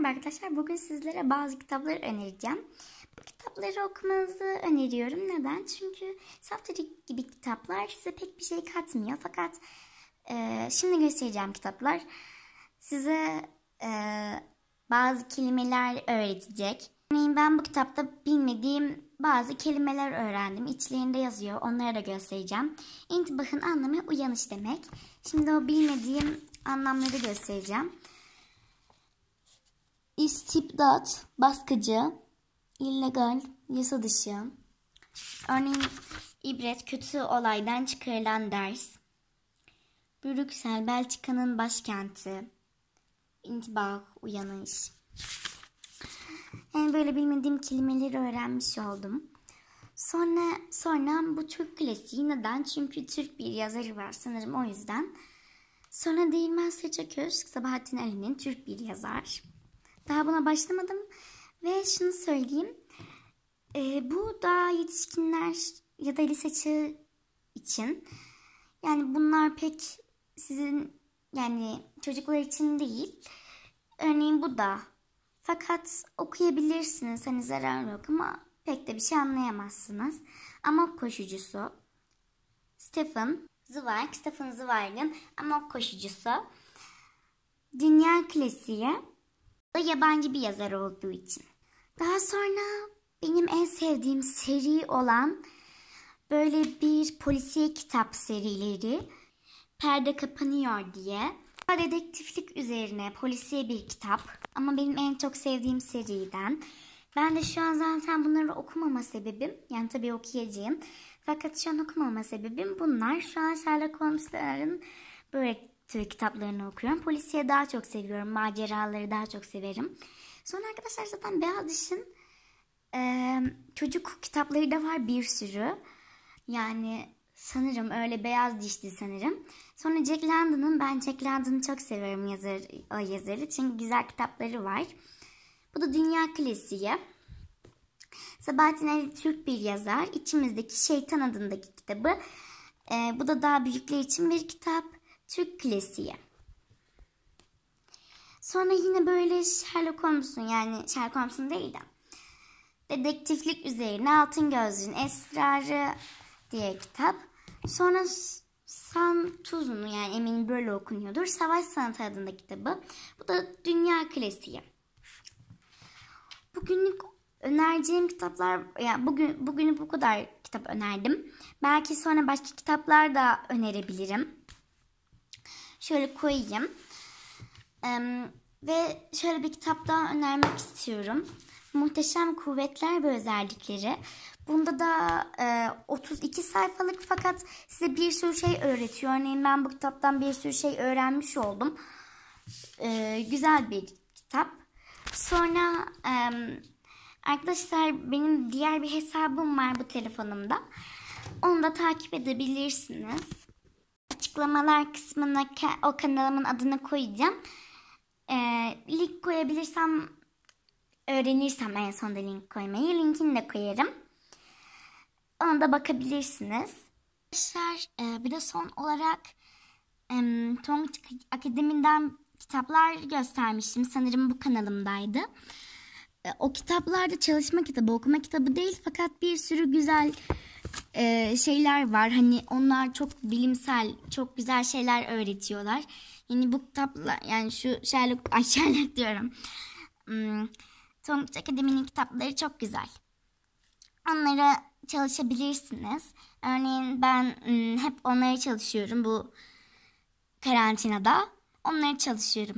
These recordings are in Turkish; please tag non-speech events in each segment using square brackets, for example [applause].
Merhaba arkadaşlar. Bugün sizlere bazı kitapları önereceğim. Bu kitapları okumanızı öneriyorum. Neden? Çünkü Saftirik gibi kitaplar size pek bir şey katmıyor. Fakat e, şimdi göstereceğim kitaplar size e, bazı kelimeler öğretecek. Örneğin ben bu kitapta bilmediğim bazı kelimeler öğrendim. İçlerinde yazıyor. Onları da göstereceğim. İntibahın anlamı uyanış demek. Şimdi o bilmediğim anlamları göstereceğim istibdat, baskıcı, illegal, yasa dışı. Örneğin ibret kötü olaydan çıkarılan ders. Brüksel, Belçika'nın başkenti. İntibah, uyanış. Yani böyle bilmediğim kelimeleri öğrenmiş oldum. Sonra sonra bu Türk klasiği neden? Çünkü Türk bir yazarı var sanırım o yüzden. Sonra Değilmez Seçe Sabahattin Ali'nin Türk bir yazar. Daha buna başlamadım. Ve şunu söyleyeyim. E, bu daha yetişkinler ya da lise çağı için. Yani bunlar pek sizin yani çocuklar için değil. Örneğin bu da. Fakat okuyabilirsiniz. Hani zarar yok ama pek de bir şey anlayamazsınız. Ama koşucusu Stephen Zweig, Stephen Zweig'in ama koşucusu Dünya klasiği da yabancı bir yazar olduğu için. Daha sonra benim en sevdiğim seri olan böyle bir polisiye kitap serileri Perde Kapanıyor diye. Dedektiflik üzerine polisiye bir kitap ama benim en çok sevdiğim seriden. Ben de şu an zaten bunları okumama sebebim, yani tabii okuyacağım. Fakat şu an okumama sebebim bunlar. Şu an Sherlock Holmes'ların böyle türü kitaplarını okuyorum. Polisiye daha çok seviyorum. Maceraları daha çok severim. Sonra arkadaşlar zaten Beyaz Diş'in e, çocuk kitapları da var bir sürü. Yani sanırım öyle Beyaz Diş'ti sanırım. Sonra Jack London'ın ben Jack London'ı çok seviyorum yazar, o yazarı. Çünkü güzel kitapları var. Bu da Dünya Klasiği. Sabahattin Ali Türk bir yazar. İçimizdeki Şeytan adındaki kitabı. E, bu da daha büyükler için bir kitap. Türk klasiği. Sonra yine böyle Sherlock Holmes'un yani Sherlock Holmes'un değil de dedektiflik üzerine Altın Gözlüğün Esrarı diye kitap. Sonra San Tuz'unu yani eminim böyle okunuyordur. Savaş Sanatı adında kitabı. Bu da dünya klasiği. Bugünlük önereceğim kitaplar yani bugün bugünü bu kadar kitap önerdim. Belki sonra başka kitaplar da önerebilirim şöyle koyayım. Ee, ve şöyle bir kitap daha önermek istiyorum. Muhteşem Kuvvetler ve Özellikleri. Bunda da e, 32 sayfalık fakat size bir sürü şey öğretiyor. Örneğin ben bu kitaptan bir sürü şey öğrenmiş oldum. E, güzel bir kitap. Sonra e, arkadaşlar benim diğer bir hesabım var bu telefonumda. Onu da takip edebilirsiniz açıklamalar kısmına o kanalımın adını koyacağım. E, link koyabilirsem öğrenirsem en sonunda link koymayı linkini de koyarım. Ona da bakabilirsiniz. Arkadaşlar e, bir de son olarak e, Tonguç Akademi'den kitaplar göstermiştim. Sanırım bu kanalımdaydı. E, o kitaplarda çalışma kitabı, okuma kitabı değil fakat bir sürü güzel e, şeyler var. Hani onlar çok bilimsel, çok güzel şeyler öğretiyorlar. Yani bu kitapla yani şu Sherlock, ay [laughs] Sherlock diyorum. Hmm, Tonguç Akademi'nin kitapları çok güzel. Onlara çalışabilirsiniz. Örneğin ben hmm, hep onlara çalışıyorum bu karantinada. onları çalışıyorum.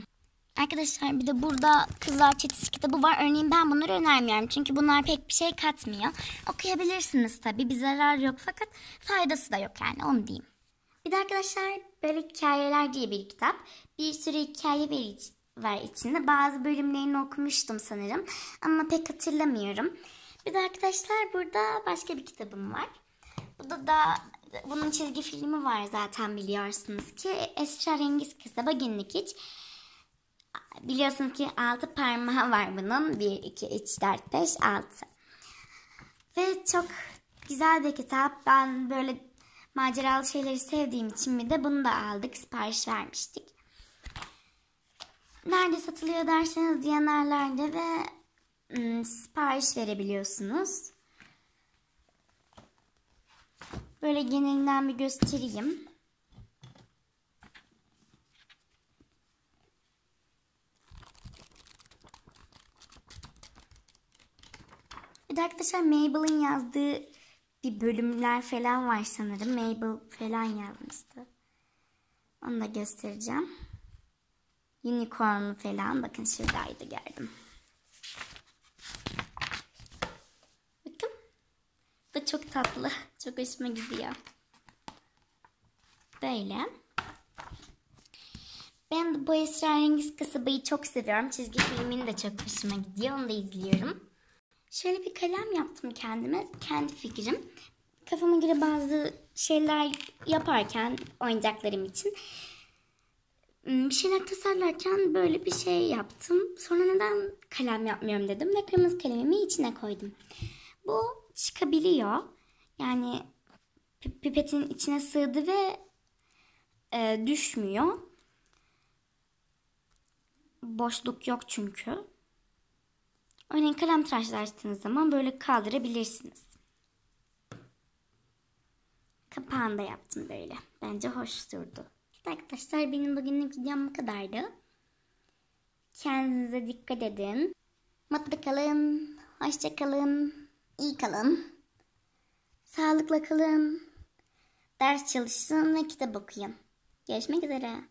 Arkadaşlar bir de burada Kızlar Çetesi kitabı var. Örneğin ben bunları önermiyorum. Çünkü bunlar pek bir şey katmıyor. Okuyabilirsiniz tabii. Bir zarar yok fakat faydası da yok yani onu diyeyim. Bir de arkadaşlar böyle hikayeler diye bir kitap. Bir sürü hikaye var içinde. Bazı bölümlerini okumuştum sanırım ama pek hatırlamıyorum. Bir de arkadaşlar burada başka bir kitabım var. Bu da da bunun çizgi filmi var zaten biliyorsunuz ki. Esrarengiz Kasaba Günlük Hiç. Biliyorsunuz ki 6 parmağı var bunun. 1, 2, 3, 4, 5, 6. Ve çok güzel bir kitap. Ben böyle maceralı şeyleri sevdiğim için bir de bunu da aldık. Sipariş vermiştik. Nerede satılıyor derseniz Diyanerler'de ve ım, sipariş verebiliyorsunuz. Böyle genelinden bir göstereyim. Bir de arkadaşlar Mabel'in yazdığı bir bölümler falan var sanırım. Mabel falan yazmıştı. Onu da göstereceğim. Unicorn falan. Bakın şuradaydı geldim. Bakın. Bu da çok tatlı. Çok hoşuma gidiyor. Böyle. Ben bu esrarengiz kasabayı çok seviyorum. Çizgi filmini de çok hoşuma gidiyor. Onu da izliyorum. Şöyle bir kalem yaptım kendime. Kendi fikrim. Kafama göre bazı şeyler yaparken oyuncaklarım için hmm, bir şeyler tasarlarken böyle bir şey yaptım. Sonra neden kalem yapmıyorum dedim ve kırmızı kalemimi içine koydum. Bu çıkabiliyor. Yani pipetin içine sığdı ve e, düşmüyor. Boşluk yok çünkü. Örneğin kalem tıraşla açtığınız zaman böyle kaldırabilirsiniz. Kapağını da yaptım böyle. Bence hoş durdu. arkadaşlar benim bugünlük videom bu kadardı. Kendinize dikkat edin. Mutlu kalın. Hoşça kalın. İyi kalın. Sağlıkla kalın. Ders çalışın ve kitap okuyun. Görüşmek üzere.